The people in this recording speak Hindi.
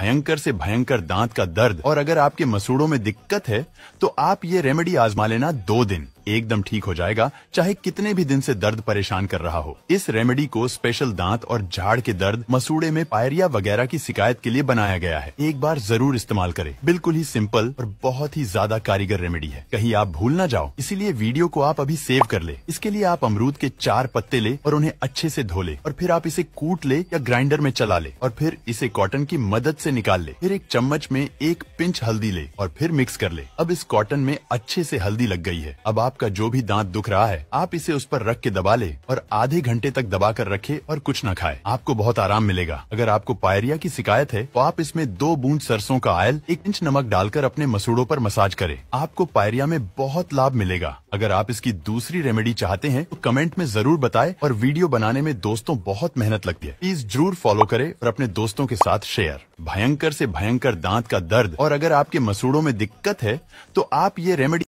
भयंकर से भयंकर दांत का दर्द और अगर आपके मसूड़ों में दिक्कत है तो आप ये रेमेडी आजमा लेना दो दिन एकदम ठीक हो जाएगा चाहे कितने भी दिन से दर्द परेशान कर रहा हो इस रेमेडी को स्पेशल दांत और झाड़ के दर्द मसूड़े में पायरिया वगैरह की शिकायत के लिए बनाया गया है एक बार जरूर इस्तेमाल करें बिल्कुल ही सिंपल और बहुत ही ज्यादा कारीगर रेमेडी है कहीं आप भूल ना जाओ इसीलिए वीडियो को आप अभी सेव कर ले इसके लिए आप अमरूद के चार पत्ते ले और उन्हें अच्छे ऐसी धो ले और फिर आप इसे कूट ले या ग्राइंडर में चला ले और फिर इसे कॉटन की मदद ऐसी निकाल ले फिर एक चम्मच में एक पिंच हल्दी ले और फिर मिक्स कर ले अब इस कॉटन में अच्छे ऐसी हल्दी लग गई है अब आप आपका जो भी दांत दुख रहा है आप इसे उस पर रख के दबा ले और आधे घंटे तक दबा कर रखे और कुछ न खाए आपको बहुत आराम मिलेगा अगर आपको पायरिया की शिकायत है तो आप इसमें दो बूंद सरसों का आयल एक इंच नमक डालकर अपने मसूड़ों पर मसाज करें आपको पायरिया में बहुत लाभ मिलेगा अगर आप इसकी दूसरी रेमेडी चाहते हैं तो कमेंट में जरूर बताएं और वीडियो बनाने में दोस्तों बहुत मेहनत लगती है प्लीज जरूर फॉलो करें और अपने दोस्तों के साथ शेयर भयंकर से भयंकर दांत का दर्द और अगर आपके मसूड़ों में दिक्कत है तो आप ये रेमेडी